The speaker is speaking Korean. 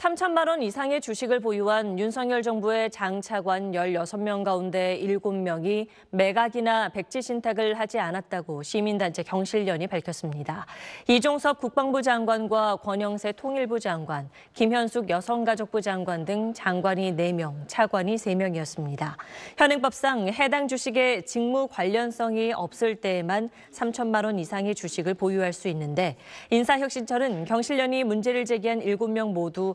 3천만 원 이상의 주식을 보유한 윤석열 정부의 장차관 16명 가운데 7명이 매각이나 백지 신탁을 하지 않았다고 시민단체 경실련이 밝혔습니다. 이종섭 국방부 장관과 권영세 통일부 장관, 김현숙 여성가족부 장관 등 장관이 4명, 차관이 3명이었습니다. 현행법상 해당 주식의 직무 관련성이 없을 때에만 3천만 원 이상의 주식을 보유할 수 있는데 인사혁신처는 경실련이 문제를 제기한 7명 모두